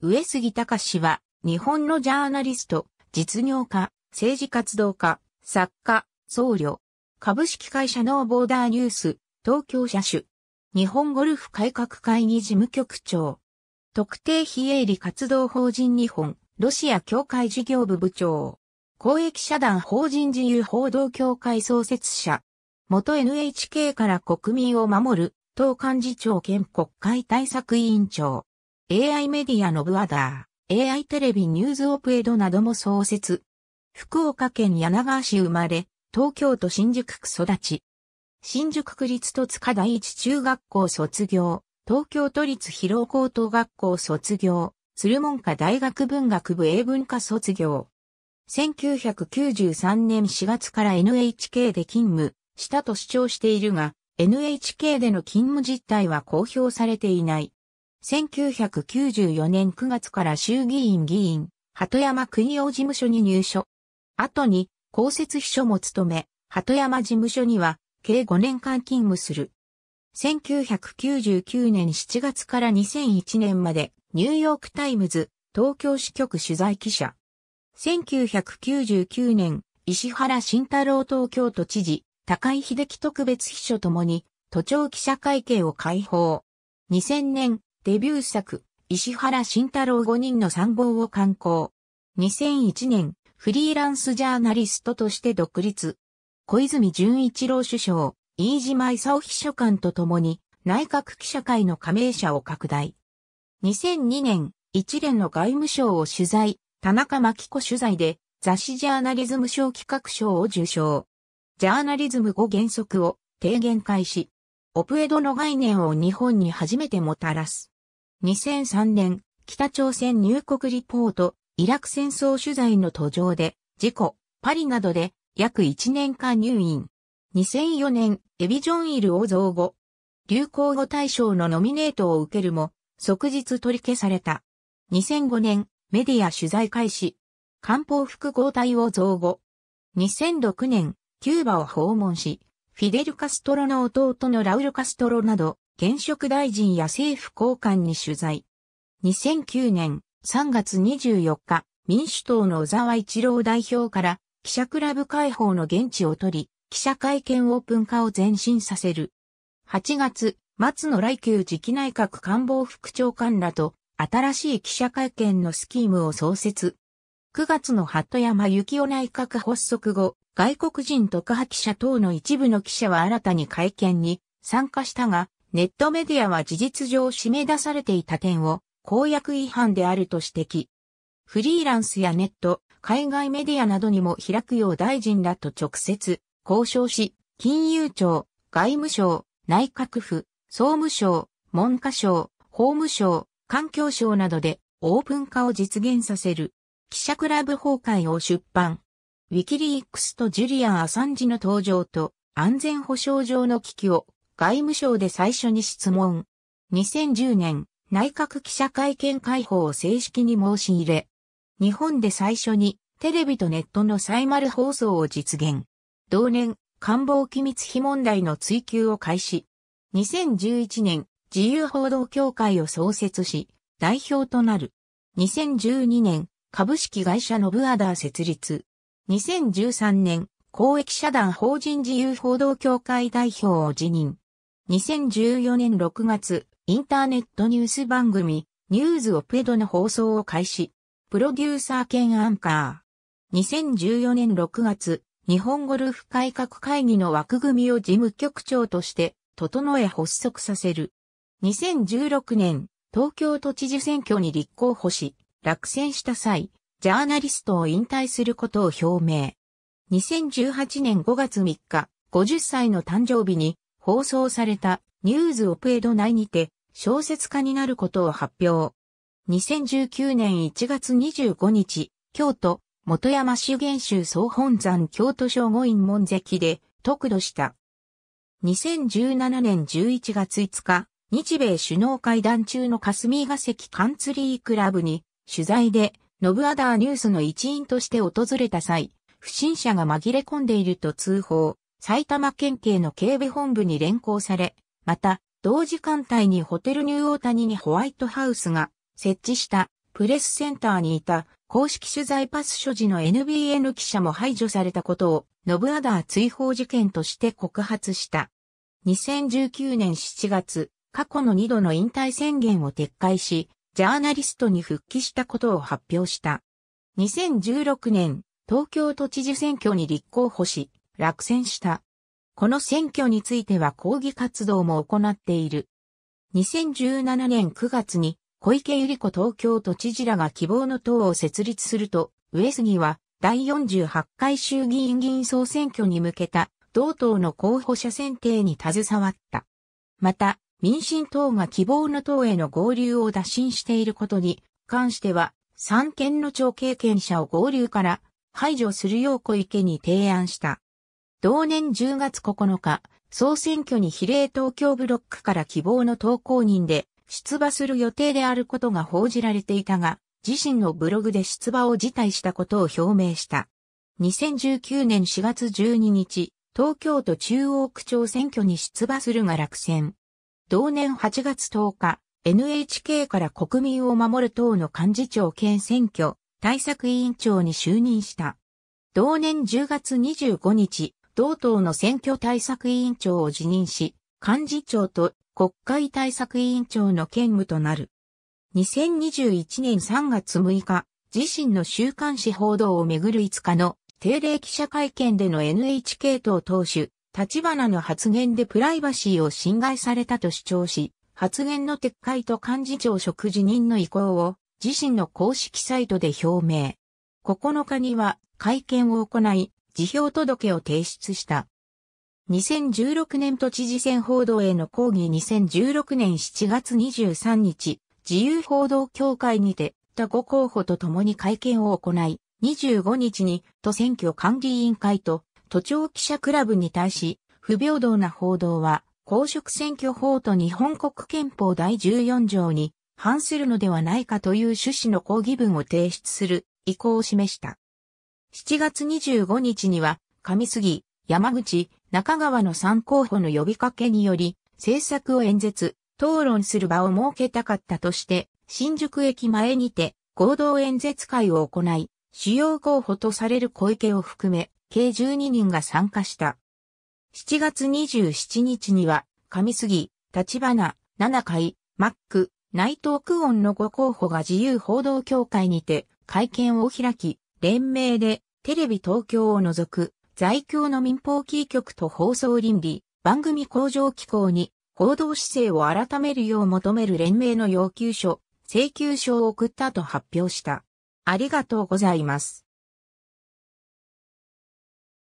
上杉隆氏は、日本のジャーナリスト、実業家、政治活動家、作家、僧侶、株式会社ノーボーダーニュース、東京社主、日本ゴルフ改革会議事務局長、特定非営利活動法人日本、ロシア協会事業部部長、公益社団法人自由報道協会創設者、元 NHK から国民を守る、党幹事長兼国会対策委員長。AI メディアのブアダー、AI テレビニューズオプエドなども創設。福岡県柳川市生まれ、東京都新宿区育ち。新宿区立戸塚第一中学校卒業、東京都立広尾高等学校卒業、鶴門下大学文学部英文科卒業。1993年4月から NHK で勤務したと主張しているが、NHK での勤務実態は公表されていない。1994年9月から衆議院議員、鳩山国夫事務所に入所。後に、公設秘書も務め、鳩山事務所には、計5年間勤務する。1999年7月から2001年まで、ニューヨークタイムズ、東京支局取材記者。1999年、石原慎太郎東京都知事、高井秀樹特別秘書ともに、都庁記者会計を開放。2000年、デビュー作、石原慎太郎5人の参謀を刊行。2001年、フリーランスジャーナリストとして独立。小泉純一郎首相、飯島勲秘書官と共に、内閣記者会の加盟者を拡大。2002年、一連の外務省を取材、田中真子取材で、雑誌ジャーナリズム賞企画賞を受賞。ジャーナリズム5原則を提言開始。オプエドの概念を日本に初めてもたらす。2003年、北朝鮮入国リポート、イラク戦争取材の途上で、事故、パリなどで約1年間入院。2004年、エビジョンイルを造語。流行語大賞のノミネートを受けるも、即日取り消された。2005年、メディア取材開始。漢方複合体を造語。2006年、キューバを訪問し、フィデル・カストロの弟のラウル・カストロなど、現職大臣や政府高官に取材。2009年3月24日、民主党の小沢一郎代表から、記者クラブ解放の現地を取り、記者会見オープン化を前進させる。8月、松野来久次期内閣官房副長官らと、新しい記者会見のスキームを創設。9月の鳩山幸男内閣発足後、外国人特派記者等の一部の記者は新たに会見に参加したが、ネットメディアは事実上締め出されていた点を公約違反であると指摘。フリーランスやネット、海外メディアなどにも開くよう大臣らと直接交渉し、金融庁、外務省、内閣府、総務省、文科省、法務省、環境省などでオープン化を実現させる記者クラブ崩壊を出版。ウィキリークスとジュリアン・アサンジの登場と安全保障上の危機を外務省で最初に質問。2010年内閣記者会見解放を正式に申し入れ。日本で最初にテレビとネットのサイマル放送を実現。同年官房機密費問題の追及を開始。2011年自由報道協会を創設し代表となる。2012年株式会社ノブアダー設立。2013年、公益社団法人自由報道協会代表を辞任。2014年6月、インターネットニュース番組、ニューズオペドの放送を開始。プロデューサー兼アンカー。2014年6月、日本ゴルフ改革会議の枠組みを事務局長として、整え発足させる。2016年、東京都知事選挙に立候補し、落選した際、ジャーナリストを引退することを表明。2018年5月3日、50歳の誕生日に放送されたニューズオプエド内にて小説家になることを発表。2019年1月25日、京都、元山修元州総本山京都省護院門跡で、特度した。2017年11月5日、日米首脳会談中の霞ヶ関カンツリークラブに、取材で、ノブアダーニュースの一員として訪れた際、不審者が紛れ込んでいると通報、埼玉県警の警備本部に連行され、また、同時間帯にホテルニューオータニにホワイトハウスが設置したプレスセンターにいた公式取材パス所持の NBN 記者も排除されたことをノブアダー追放事件として告発した。2019年7月、過去の2度の引退宣言を撤回し、ジャーナリストに復帰したことを発表した。2016年、東京都知事選挙に立候補し、落選した。この選挙については抗議活動も行っている。2017年9月に小池百合子東京都知事らが希望の党を設立すると、上杉は第48回衆議院議員総選挙に向けた同党の候補者選定に携わった。また、民進党が希望の党への合流を打診していることに関しては、三権の長経験者を合流から排除するよう小池に提案した。同年10月9日、総選挙に比例東京ブロックから希望の投稿人で出馬する予定であることが報じられていたが、自身のブログで出馬を辞退したことを表明した。2019年4月12日、東京都中央区長選挙に出馬するが落選。同年8月10日、NHK から国民を守る党の幹事長兼選挙対策委員長に就任した。同年10月25日、同党の選挙対策委員長を辞任し、幹事長と国会対策委員長の兼務となる。2021年3月6日、自身の週刊誌報道をめぐる5日の定例記者会見での NHK 党党首、立花の発言でプライバシーを侵害されたと主張し、発言の撤回と幹事長職辞任の意向を自身の公式サイトで表明。9日には会見を行い、辞表届を提出した。2016年都知事選報道への抗議2016年7月23日、自由報道協会にて、他5候補と共に会見を行い、25日に都選挙管理委員会と都庁記者クラブに対し、不平等な報道は、公職選挙法と日本国憲法第14条に反するのではないかという趣旨の抗議文を提出する意向を示した。7月25日には、上杉、山口、中川の3候補の呼びかけにより、政策を演説、討論する場を設けたかったとして、新宿駅前にて合同演説会を行い、主要候補とされる小池を含め、計12人が参加した。7月27日には、上杉、立花、七海、マック、内藤久音の5候補が自由報道協会にて会見を開き、連名でテレビ東京を除く在京の民放キー局と放送倫理、番組向上機構に報道姿勢を改めるよう求める連名の要求書、請求書を送ったと発表した。ありがとうございます。